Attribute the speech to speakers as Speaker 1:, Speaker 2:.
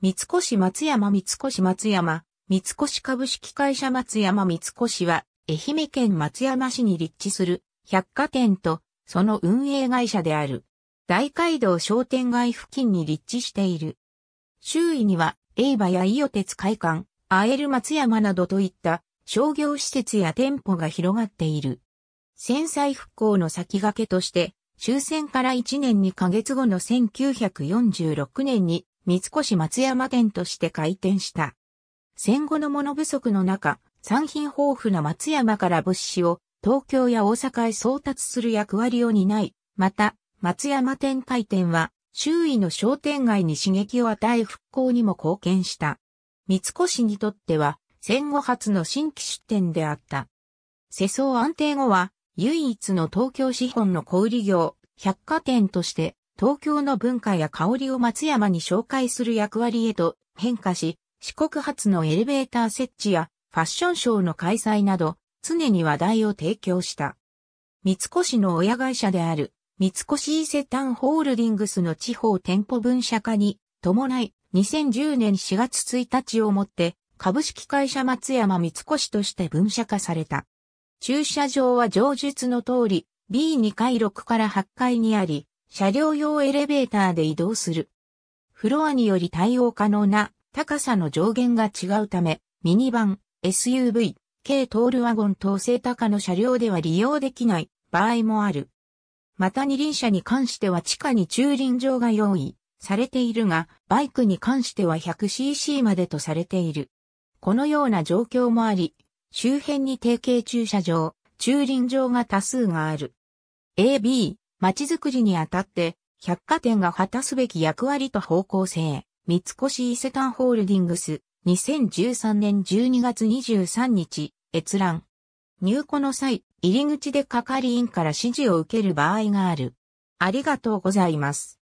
Speaker 1: 三越松山三越松山、三越株式会社松山三越は、愛媛県松山市に立地する百貨店と、その運営会社である。大街道商店街付近に立地している。周囲には、エイバや伊予鉄会館、アエル松山などといった商業施設や店舗が広がっている。戦災復興の先駆けとして、終戦から1年2ヶ月後の1946年に三越松山店として開店した。戦後の物不足の中、産品豊富な松山から物資を東京や大阪へ送達する役割を担い、また、松山店開店は周囲の商店街に刺激を与え復興にも貢献した。三越にとっては戦後初の新規出店であった。世相安定後は唯一の東京資本の小売業、百貨店として東京の文化や香りを松山に紹介する役割へと変化し、四国発のエレベーター設置やファッションショーの開催など、常に話題を提供した。三越の親会社である、三越伊勢丹ホールディングスの地方店舗分社化に伴い、2010年4月1日をもって、株式会社松山三越として分社化された。駐車場は上述の通り、B2 階6から8階にあり、車両用エレベーターで移動する。フロアにより対応可能な高さの上限が違うため、ミニバン、SUV、軽トールワゴン等性高の車両では利用できない場合もある。また二輪車に関しては地下に駐輪場が用意されているが、バイクに関しては 100cc までとされている。このような状況もあり、周辺に定型駐車場、駐輪場が多数がある。AB、街づくりにあたって、百貨店が果たすべき役割と方向性、三越伊勢丹ホールディングス、2013年12月23日、閲覧。入庫の際、入り口で係員から指示を受ける場合がある。ありがとうございます。